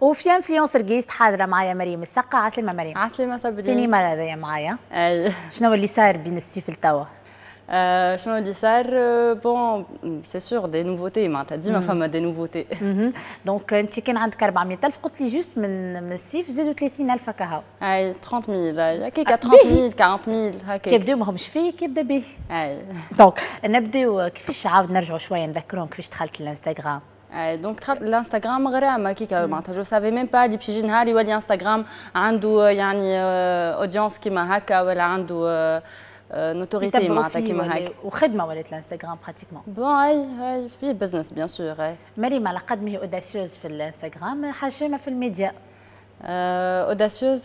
وفي انفلونسر جيست حاضره معايا مريم السقا عسلمه مريم عسلمه صبري فيني مره هذايا معايا أي. شنو اللي صار بين السيف لتوا Euh, آه، شنو اللي صار آه، بون سي سور دي نوفوتي معناتها ديما فما دي نوفوتي دونك انت كان عندك 400000 قلت لي جوست من من السيف زادوا 30000 هكا هاو اي 30000 هكاك 30000 آه، 40000 هكاك يبداو ماهمش فيك كيبدا به اي دونك نبداو كيفاش عاود نرجعوا شويه نذكرهم كيفاش دخلت الانستغرام دونك دخلت الانستغرام غرامه كيكا معناتها جو سافي ميم با اللي باش يجي نهار يولي انستغرام عنده يعني اودينس كيما هكا ولا عنده نوتوريتي معناتها كيما هكا وخدمه ولات الانستغرام براتيكمون بون اي اي في بزنس بيان سور اي مريم على قد ما هي اوداسيوز في الانستغرام حاجه ما في الميديا اوداسيوز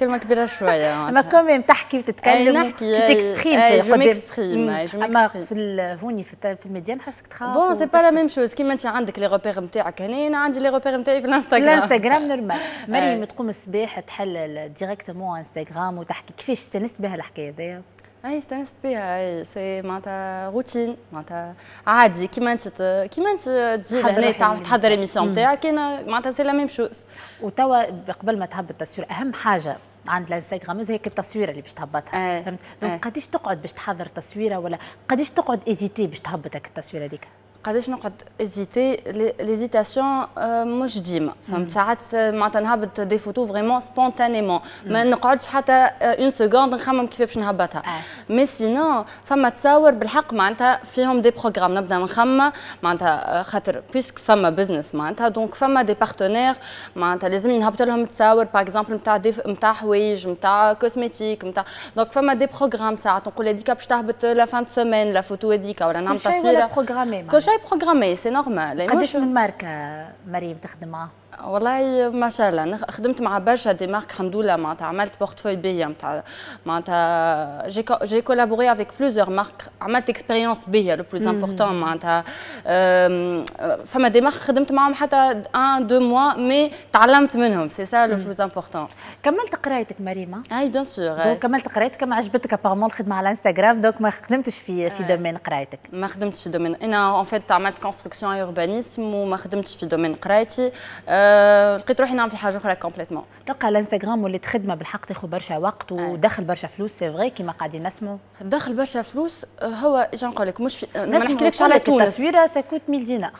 كلمه كبيره شويه ما كوميم تحكي وتتكلم نحكي تكسبريم في قدام اما في هوني في الميديا نحسك تخاف بون سي با لا ميم شوز كيما انت عندك لي روبير نتاعك هنا انا عندي لي روبير نتاعي في الانستغرام الانستغرام نورمال مريم تقوم الصباح تحل ديريكتومون انستغرام وتحكي كيفاش تنسبه بها الحكايه هذيا هاي استانست بها اي سي معناتها روتين معناتها عادي كيما انت كيما انت تجي لهنا تحضر ايميسيون نتاعك انا معناتها سي لا ميم شوز وتوا قبل ما تهبط التصوير اهم حاجه عند الانستغراموز هي التصويره اللي باش تهبطها فهمت دونك قداش تقعد باش تحضر تصويره ولا قداش تقعد ايزيتي باش تهبط التصويره هذيك قداش نقعد ازيتي ليزيتاسيون euh, مش ديما فهمت ساعات آه، معناتها نهبط دي فوتو فريمون سبونتانيمون ما نقعدش حتى اون آه، سكوند نخمم كيف باش نهبطها آه. مي سينو فما تصاور بالحق معناتها فيهم دي بروغرام نبدا نخمم معناتها آه، خاطر بيسك فما بزنس معناتها دونك فما دي بارتنير معناتها لازم نهبط لهم تصاور باغ اكزومبل نتاع نتاع حوايج نتاع كوزميتيك نتاع دونك فما دي بروغرام ساعات نقول هذيك باش تهبط لا فان دو سيمين لا فوتو هذيك ولا نعمل تصويره كل شيء جاي بروغرامي سي نورمال قداش من ماركه مريم تخدمها؟ والله ما شاء الله خدمت مع برشا دي مارك الحمد لله معناتها عملت بورتفوي بيا نتاع معناتها جي جي كولابوري افيك بلوزيور مارك عملت اكسبيريونس بيا لو بلوز امبورتون معناتها فما دي مارك خدمت معاهم حتى ان دو موا مي تعلمت منهم سي سا لو بلوز امبورتون كملت قرايتك مريمه اي بيان سور دونك كملت قرايتك ما عجبتك ابارمون الخدمه على انستغرام دونك ما خدمتش في في دومين قرايتك ما خدمتش في دومين انا اون فيت عملت كونستركسيون اوربانيسم وما خدمتش في دومين قرايتي أه آه، لقيت روحي نعمل في حاجه اخرى كومبليتمون تلقى الانستغرام واللي تخدمه بالحق تاخذ برشا وقت آه. ودخل برشا فلوس سي فغي كيما قاعدين نسمعوا دخل برشا فلوس آه، هو جا نقول لك مش في... ما نحكيلكش على تونس التصويره ساكوت 100 دينار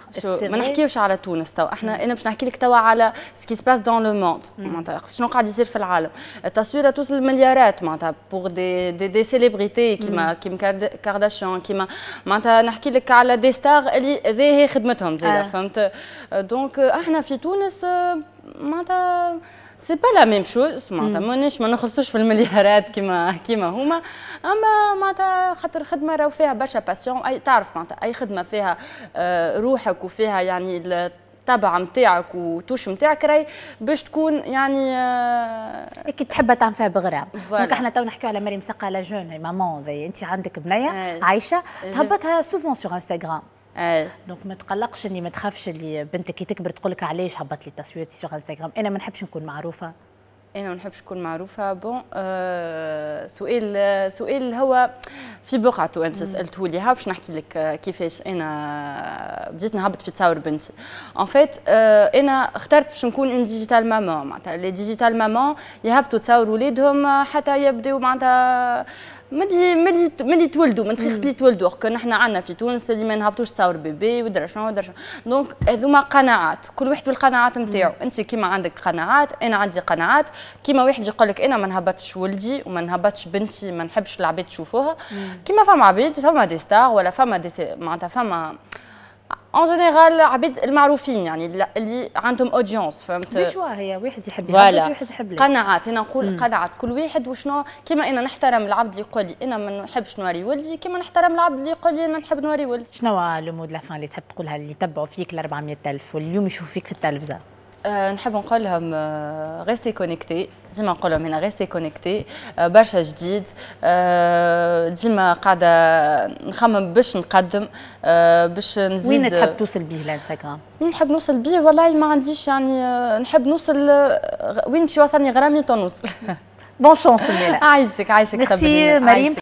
ما نحكيوش على تونس توا احنا انا باش نحكي لك توا على سكي سباس دون لو موند معناتها شنو قاعد يصير في العالم التصويره توصل المليارات معناتها بوغ دي دي, دي سيليبريتي كيما كيما كارداشيان كيما معناتها نحكي لك على دي ستار اللي ذي هي خدمتهم زيد آه. فهمت دونك احنا في تونس الفلوس آه، معناتها سي با لا ميم شوز معناتها مانيش ما نخلصوش في المليارات كيما كيما هما اما معناتها خاطر خدمه راهو فيها برشا باسيون اي تعرف معناتها اي خدمه فيها آه، روحك وفيها يعني الطبع نتاعك وتوش نتاعك راهي باش تكون يعني آه إيه، كي تحب تعمل فيها بغرام دونك احنا تو نحكيو على مريم سقا لا جون مامون انت عندك بنيه إيه. عايشه إيه. تهبطها سوفون سور انستغرام آه. دونك ما تقلقش اللي ما تخافش اللي بنتك كي تكبر تقول لك علاش هبط لي التصويرات سوغ انستغرام انا ما نحبش نكون معروفه انا ما نحبش نكون معروفه بون آه سؤال سؤال هو في بقعته انت سالته لي ها باش نحكي لك كيفاش انا بديت نهبط في تصاور بنتي ان فيت آه انا اخترت باش نكون اون ديجيتال ماما معناتها لي ديجيتال ماما يهبطوا تصاور ولادهم حتى يبداو معناتها ملي ملي ملي تولدوا من دقيقه اللي تولدوا كان احنا عندنا في تونس اللي ما نهبطوش تصاور بيبي ودرا شنو ودرا شنو دونك هذوما قناعات كل واحد بالقناعات نتاعو انت كيما عندك قناعات انا عندي قناعات كيما واحد يقول لك انا ما نهبطش ولدي وما نهبطش بنتي ما نحبش العباد تشوفوها كيما فما عباد فما دي ستار ولا فما دي معناتها فما اون جينيرال عبيد المعروفين يعني اللي عندهم اودينس فهمت هي واحد يحب يحب واحد يحب لي قناعات انا نقول قناعات كل واحد وشنو كيما انا نحترم العبد اللي يقول لي انا ما نحبش نوري ولدي كيما نحترم العبد اللي يقول لي انا نحب نوري ولدي شنو لو مود لافان اللي تحب تقولها اللي تبعوا فيك ال 400000 واليوم يشوفوا فيك في التلفزه آه، نحب نقول لهم غيستي كونيكتي ديما نقول لهم هنا غيستي كونيكتي آه، برشا جديد آه، ديما قاعده نخمم باش نقدم باش نزيد وين تحب توصل به الانستغرام؟ نحب نوصل به والله ما عنديش يعني نحب نوصل وين باش وصلني غرامي تنوصل بون شونس عايشك عايشك ميرسي مريم